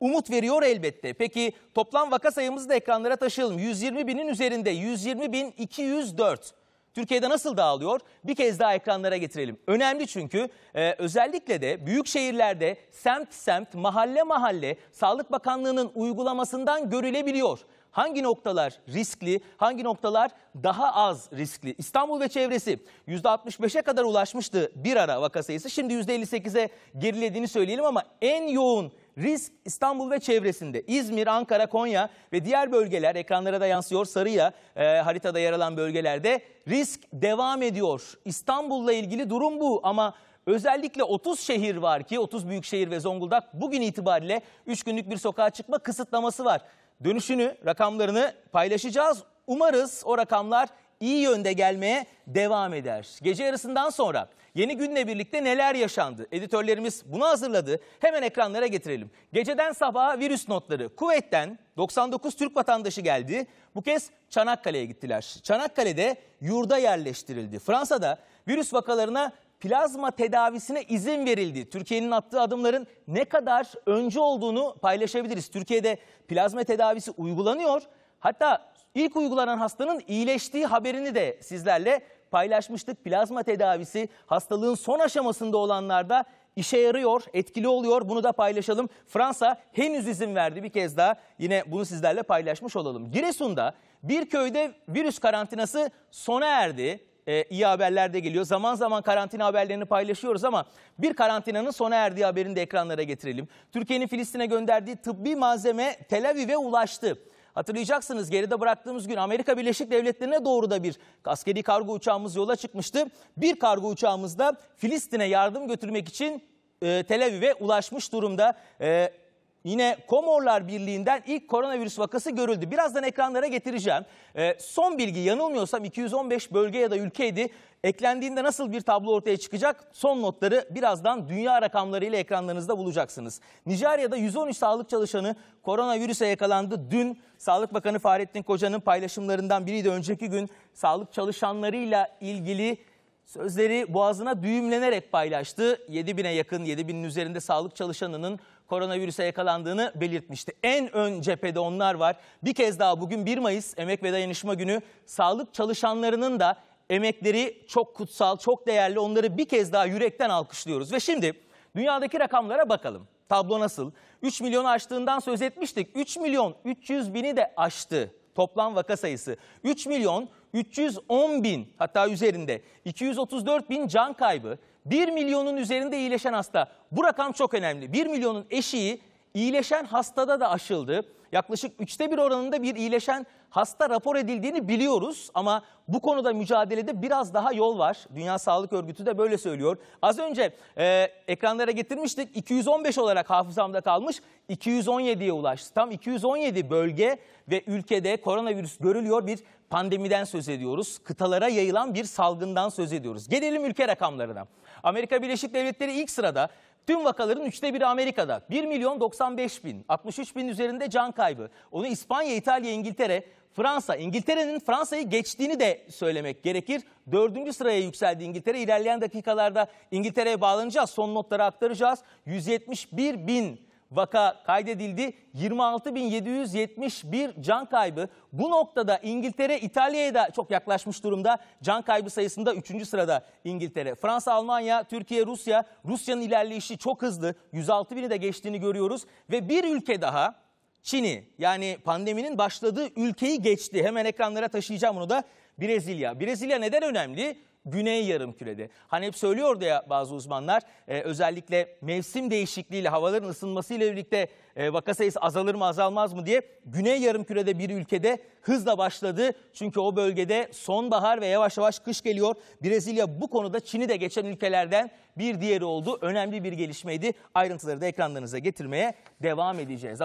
umut veriyor elbette. Peki toplam vaka sayımızı da ekranlara taşıyalım. 120 binin üzerinde 120 bin 204. Türkiye'de nasıl dağılıyor? Bir kez daha ekranlara getirelim. Önemli çünkü e, özellikle de büyük şehirlerde semt semt, mahalle mahalle Sağlık Bakanlığı'nın uygulamasından görülebiliyor. Hangi noktalar riskli, hangi noktalar daha az riskli? İstanbul ve çevresi %65'e kadar ulaşmıştı bir ara vaka sayısı. Şimdi %58'e gerilediğini söyleyelim ama en yoğun Risk İstanbul ve çevresinde. İzmir, Ankara, Konya ve diğer bölgeler ekranlara da yansıyor. Sarıya e, haritada yer alan bölgelerde risk devam ediyor. İstanbul'la ilgili durum bu ama özellikle 30 şehir var ki 30 büyük şehir ve Zonguldak bugün itibariyle 3 günlük bir sokağa çıkma kısıtlaması var. Dönüşünü, rakamlarını paylaşacağız. Umarız o rakamlar iyi yönde gelmeye devam eder. Gece yarısından sonra yeni günle birlikte neler yaşandı? Editörlerimiz bunu hazırladı. Hemen ekranlara getirelim. Geceden sabaha virüs notları. Kuvvetten 99 Türk vatandaşı geldi. Bu kez Çanakkale'ye gittiler. Çanakkale'de yurda yerleştirildi. Fransa'da virüs vakalarına plazma tedavisine izin verildi. Türkiye'nin attığı adımların ne kadar önce olduğunu paylaşabiliriz. Türkiye'de plazma tedavisi uygulanıyor. Hatta İlk uygulanan hastanın iyileştiği haberini de sizlerle paylaşmıştık. Plazma tedavisi hastalığın son aşamasında olanlarda işe yarıyor, etkili oluyor. Bunu da paylaşalım. Fransa henüz izin verdi bir kez daha. Yine bunu sizlerle paylaşmış olalım. Giresun'da bir köyde virüs karantinası sona erdi. Ee, iyi haberler de geliyor. Zaman zaman karantina haberlerini paylaşıyoruz ama bir karantinanın sona erdiği haberini de ekranlara getirelim. Türkiye'nin Filistin'e gönderdiği tıbbi malzeme Tel Aviv'e ulaştı. Hatırlayacaksınız geride bıraktığımız gün Amerika Birleşik Devletleri'ne doğru da bir askeri kargo uçağımız yola çıkmıştı. Bir kargo uçağımız da Filistin'e yardım götürmek için e, Tel Aviv'e ulaşmış durumda. E, yine Komorlar Birliği'nden ilk koronavirüs vakası görüldü. Birazdan ekranlara getireceğim. E, son bilgi yanılmıyorsam 215 bölge ya da ülkeydi. Eklendiğinde nasıl bir tablo ortaya çıkacak? Son notları birazdan dünya rakamlarıyla ekranlarınızda bulacaksınız. Nijerya'da 113 sağlık çalışanı koronavirüse yakalandı. Dün Sağlık Bakanı Fahrettin Koca'nın paylaşımlarından biri de önceki gün sağlık çalışanlarıyla ilgili Sözleri boğazına düğümlenerek paylaştı. 7 bine yakın 7 binin üzerinde sağlık çalışanının koronavirüse yakalandığını belirtmişti. En ön cephede onlar var. Bir kez daha bugün 1 Mayıs Emek ve Dayanışma Günü sağlık çalışanlarının da emekleri çok kutsal, çok değerli. Onları bir kez daha yürekten alkışlıyoruz. Ve şimdi dünyadaki rakamlara bakalım. Tablo nasıl? 3 milyonu aştığından söz etmiştik. 3 milyon 300 bini de aştı toplam vaka sayısı 3 milyon 310 bin hatta üzerinde 234 bin can kaybı 1 milyonun üzerinde iyileşen hasta. Bu rakam çok önemli. 1 milyonun eşiği İyileşen hastada da aşıldı. Yaklaşık üçte bir oranında bir iyileşen hasta rapor edildiğini biliyoruz ama bu konuda mücadelede biraz daha yol var. Dünya Sağlık Örgütü de böyle söylüyor. Az önce e, ekranlara getirmiştik 215 olarak hafızamda kalmış 217'ye ulaştı. Tam 217 bölge ve ülkede koronavirüs görülüyor bir pandemiden söz ediyoruz. Kıtalara yayılan bir salgından söz ediyoruz. Gelelim ülke rakamlarına. Amerika Birleşik Devletleri ilk sırada Tüm vakaların üçte biri Amerika'da. 1 milyon 95 bin, 63 bin üzerinde can kaybı. Onu İspanya, İtalya, İngiltere, Fransa. İngiltere'nin Fransa'yı geçtiğini de söylemek gerekir. Dördüncü sıraya yükseldi İngiltere. İlerleyen dakikalarda İngiltere'ye bağlanacağız. Son notları aktaracağız. 171 bin vaka kaydedildi. 26.771 can kaybı. Bu noktada İngiltere İtalya'ya da çok yaklaşmış durumda. Can kaybı sayısında 3. sırada İngiltere. Fransa, Almanya, Türkiye, Rusya. Rusya'nın ilerleyişi çok hızlı. 106.000'i de geçtiğini görüyoruz. Ve bir ülke daha Çin'i yani pandeminin başladığı ülkeyi geçti. Hemen ekranlara taşıyacağım bunu da. Brezilya. Brezilya neden önemli? güney yarımkürede. Hani hep söylüyordu ya bazı uzmanlar e, özellikle mevsim değişikliğiyle havaların ısınmasıyla birlikte e, vaka sayısı azalır mı azalmaz mı diye güney yarımkürede bir ülkede hızla başladı. Çünkü o bölgede sonbahar ve yavaş yavaş kış geliyor. Brezilya bu konuda Çin'i de geçen ülkelerden bir diğeri oldu. Önemli bir gelişmeydi. Ayrıntıları da ekranlarınıza getirmeye devam edeceğiz. Ama